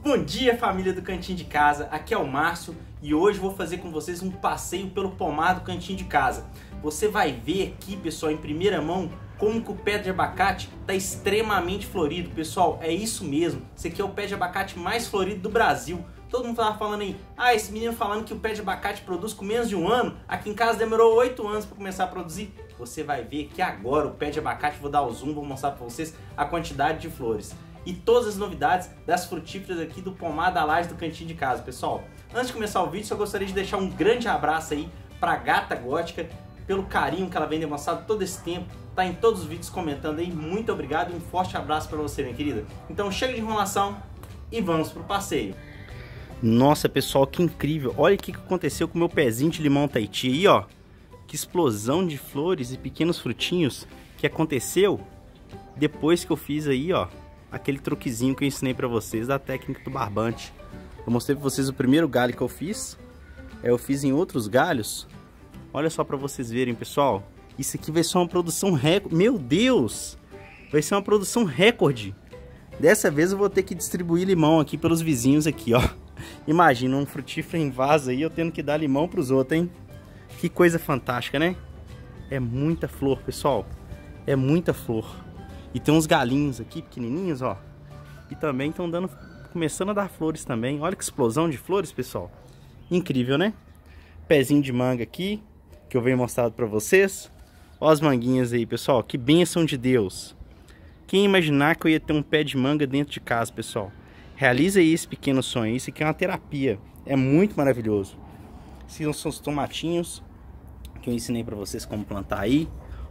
Bom dia, família do Cantinho de Casa. Aqui é o Márcio e hoje vou fazer com vocês um passeio pelo pomar do Cantinho de Casa. Você vai ver aqui, pessoal, em primeira mão, como que o pé de abacate está extremamente florido. Pessoal, é isso mesmo. Esse aqui é o pé de abacate mais florido do Brasil. Todo mundo tava falando aí, ah, esse menino falando que o pé de abacate produz com menos de um ano. Aqui em casa demorou oito anos para começar a produzir. Você vai ver que agora o pé de abacate, vou dar o zoom, vou mostrar para vocês a quantidade de flores e todas as novidades das frutíferas aqui do pomar da laje do cantinho de casa, pessoal. Antes de começar o vídeo, só gostaria de deixar um grande abraço aí pra Gata Gótica, pelo carinho que ela vem demonstrado todo esse tempo, tá em todos os vídeos comentando aí. Muito obrigado e um forte abraço para você, minha querida. Então chega de enrolação e vamos pro passeio. Nossa, pessoal, que incrível. Olha o que aconteceu com o meu pezinho de limão Tahiti aí, ó. Que explosão de flores e pequenos frutinhos que aconteceu depois que eu fiz aí, ó, aquele truquezinho que eu ensinei para vocês da técnica do barbante. Eu mostrei para vocês o primeiro galho que eu fiz, é, eu fiz em outros galhos. Olha só para vocês verem, pessoal. Isso aqui vai ser uma produção recorde. Meu Deus! Vai ser uma produção recorde. Dessa vez eu vou ter que distribuir limão aqui pelos vizinhos aqui, ó. Imagina um frutífero em vaso aí, eu tendo que dar limão para os outros, hein? Que coisa fantástica, né? É muita flor, pessoal. É muita flor. E tem uns galinhos aqui, pequenininhos, ó. E também estão dando, começando a dar flores também. Olha que explosão de flores, pessoal. Incrível, né? Pezinho de manga aqui, que eu venho mostrado para vocês. Olha as manguinhas aí, pessoal. Que bênção de Deus. Quem imaginar que eu ia ter um pé de manga dentro de casa, pessoal? Realiza aí esse pequeno sonho. Isso aqui é uma terapia. É muito maravilhoso. Esses são os tomatinhos que eu ensinei para vocês como plantar aí.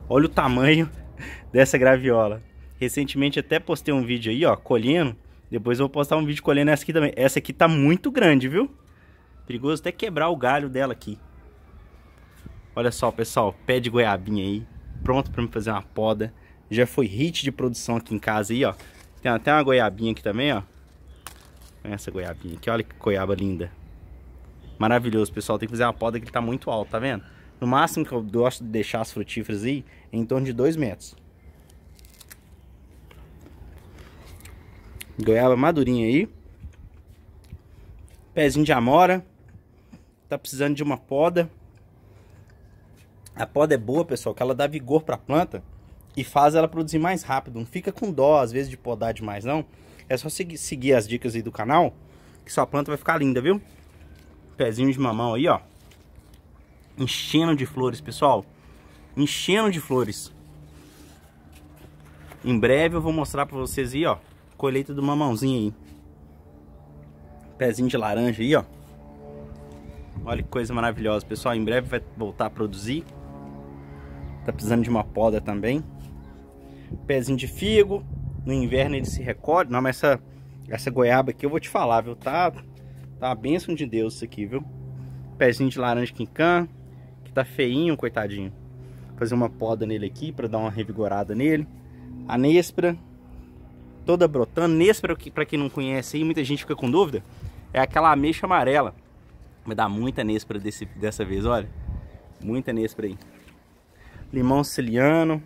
Olha o tamanho dessa graviola. Recentemente até postei um vídeo aí, ó, colhendo. Depois eu vou postar um vídeo colhendo essa aqui também. Essa aqui tá muito grande, viu? Perigoso até quebrar o galho dela aqui. Olha só, pessoal, pé de goiabinha aí, pronto para me fazer uma poda. Já foi hit de produção aqui em casa aí, ó. Tem até uma goiabinha aqui também, ó. Essa goiabinha aqui, olha que goiaba linda. Maravilhoso, pessoal. Tem que fazer uma poda que ele tá muito alto, tá vendo? No máximo que eu gosto de deixar as frutíferas aí em torno de 2 metros. Goiaba madurinha aí. Pezinho de amora. Tá precisando de uma poda. A poda é boa, pessoal, que ela dá vigor para a planta e faz ela produzir mais rápido. Não fica com dó, às vezes, de podar demais, não. É só seguir, seguir as dicas aí do canal, que sua planta vai ficar linda, viu? Pezinho de mamão aí, ó enchendo de flores, pessoal. Enchendo de flores. Em breve eu vou mostrar pra vocês aí, ó. Colheita do mamãozinho aí. Pezinho de laranja aí, ó. Olha que coisa maravilhosa, pessoal. Em breve vai voltar a produzir. Tá precisando de uma poda também. Pezinho de figo. No inverno ele se recolhe. Não, mas essa, essa goiaba aqui eu vou te falar, viu? Tá, tá a bênção de Deus isso aqui, viu? Pezinho de laranja quincã tá feinho, coitadinho. Vou fazer uma poda nele aqui para dar uma revigorada nele. A Nespra, toda brotando. Nespra, para quem não conhece aí, muita gente fica com dúvida, é aquela ameixa amarela. Vai dar muita Nespra desse, dessa vez, olha. Muita Nespra aí. Limão siciliano.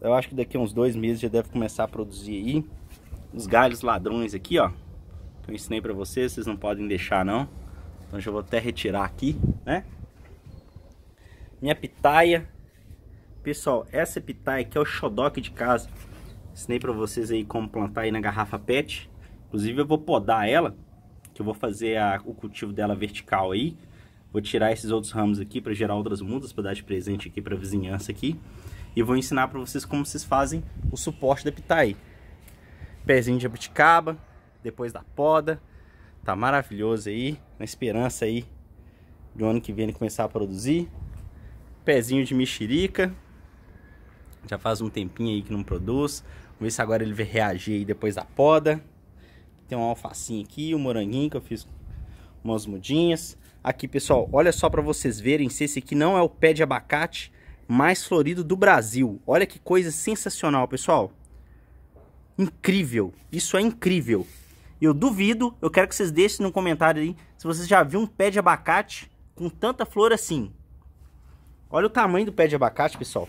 Eu acho que daqui a uns dois meses já deve começar a produzir aí. Os galhos ladrões aqui, ó. Que eu ensinei pra vocês, vocês não podem deixar não. Então já vou até retirar aqui, né? minha pitaia. Pessoal, essa pitaia aqui é o xodoc de casa. Ensinei para vocês aí como plantar aí na garrafa PET. Inclusive eu vou podar ela, que eu vou fazer a, o cultivo dela vertical aí. Vou tirar esses outros ramos aqui para gerar outras mudas, para dar de presente aqui para vizinhança aqui. E vou ensinar para vocês como vocês fazem o suporte da pitaia. Pezinho de abuticaba, depois da poda. Tá maravilhoso aí, na esperança aí do ano que vem ele começar a produzir pezinho de mexerica. Já faz um tempinho aí que não produz. Vamos ver se agora ele vai reagir aí depois da poda. Tem uma alfacinha aqui, um moranguinho que eu fiz umas mudinhas. Aqui, pessoal, olha só para vocês verem se esse aqui não é o pé de abacate mais florido do Brasil. Olha que coisa sensacional, pessoal. Incrível. Isso é incrível. Eu duvido, eu quero que vocês deixem no comentário aí se vocês já viram um pé de abacate com tanta flor assim. Olha o tamanho do pé de abacate, pessoal.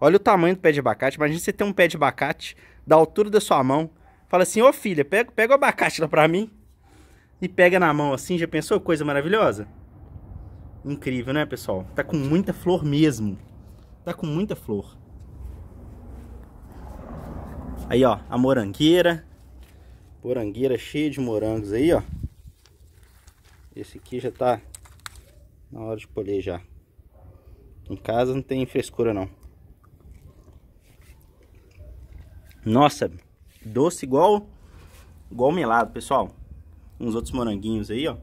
Olha o tamanho do pé de abacate. Imagina você ter um pé de abacate da altura da sua mão. Fala assim, ô filha, pega, pega o abacate lá pra mim. E pega na mão assim, já pensou? Coisa maravilhosa. Incrível, né, pessoal? Tá com muita flor mesmo. Tá com muita flor. Aí, ó, a morangueira. Morangueira cheia de morangos aí, ó. Esse aqui já tá na hora de colher já. Em casa não tem frescura não. Nossa, doce igual igual melado, pessoal. Uns outros moranguinhos aí, ó.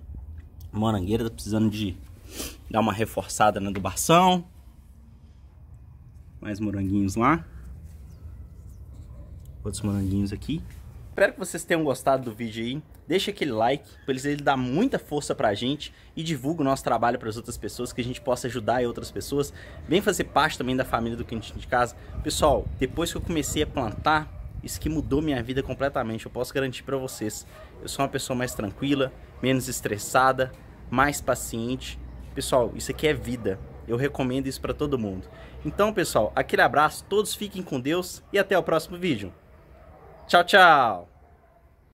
Morangueira tá precisando de dar uma reforçada na adubação. Mais moranguinhos lá. Outros moranguinhos aqui. Espero que vocês tenham gostado do vídeo aí. Deixa aquele like, pois ele dá muita força pra gente e divulga o nosso trabalho para as outras pessoas, que a gente possa ajudar outras pessoas. Vem fazer parte também da família do Quintinho de Casa. Pessoal, depois que eu comecei a plantar, isso que mudou minha vida completamente, eu posso garantir para vocês. Eu sou uma pessoa mais tranquila, menos estressada, mais paciente. Pessoal, isso aqui é vida. Eu recomendo isso para todo mundo. Então, pessoal, aquele abraço, todos fiquem com Deus e até o próximo vídeo. Tchau, tchau.